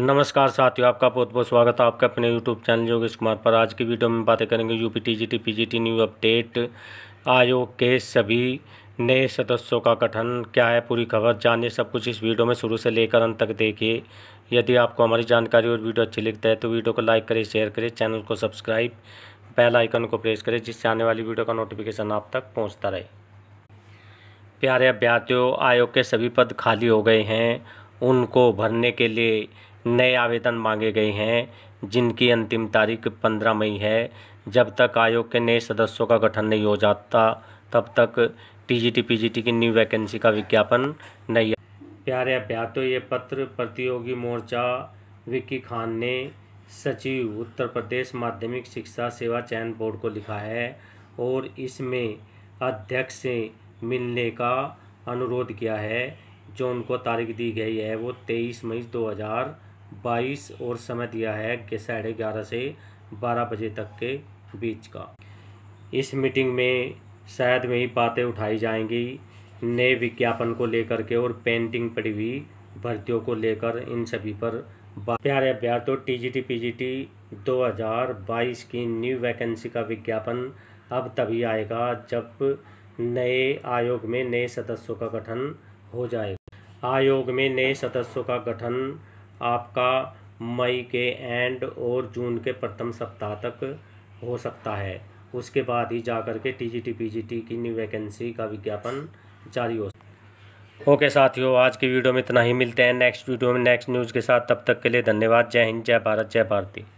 नमस्कार साथियों आपका बहुत बहुत स्वागत है आपके अपने यूट्यूब चैनल योगेश कुमार पर आज की वीडियो में बातें करेंगे U P T G T P G T new update आयोग के सभी नए सदस्यों का गठन क्या है पूरी खबर जानिए सब कुछ इस वीडियो में शुरू से लेकर अंत तक देखिए यदि आपको हमारी जानकारी और वीडियो अच्छी लगता है तो वीडियो को लाइक करें शेयर करें चैनल को सब्सक्राइब बेल आइकन को प्रेस करें जिससे आने वाली वीडियो का नोटिफिकेशन आप तक पहुँचता रहे प्यारे अभ्यर्थियों आयोग के सभी पद खाली हो गए हैं उनको भरने के लिए नए आवेदन मांगे गए हैं जिनकी अंतिम तारीख पंद्रह मई है जब तक आयोग के नए सदस्यों का गठन नहीं हो जाता तब तक टीजीटी पीजीटी की न्यू वैकेंसी का विज्ञापन नहीं प्यारे तो ये पत्र प्रतियोगी मोर्चा विक्की खान ने सचिव उत्तर प्रदेश माध्यमिक शिक्षा सेवा चयन बोर्ड को लिखा है और इसमें अध्यक्ष से मिलने का अनुरोध किया है जो उनको तारीख दी गई है वो तेईस मई दो हज़ार बाईस और समय दिया है कि साढ़े ग्यारह से बारह बजे तक के बीच का इस मीटिंग में शायद में ही बातें उठाई जाएंगी नए विज्ञापन को लेकर के और पेंटिंग पड़ी हुई भर्तियों को लेकर इन सभी पर प्यारे अभ्यर्थियों T G T P G T दो हज़ार बाईस की न्यू वैकेंसी का विज्ञापन अब तभी आएगा जब नए आयोग में नए सदस्यों का गठन हो जाएगा आयोग में नए सदस्यों का गठन आपका मई के एंड और जून के प्रथम सप्ताह तक हो सकता है उसके बाद ही जाकर के T G T P G T की न्यू वैकेंसी का विज्ञापन जारी हो ओके साथियों आज की वीडियो में इतना ही मिलते हैं नेक्स्ट वीडियो में नेक्स्ट न्यूज़ के साथ तब तक के लिए धन्यवाद जय हिंद जय भारत जय भारती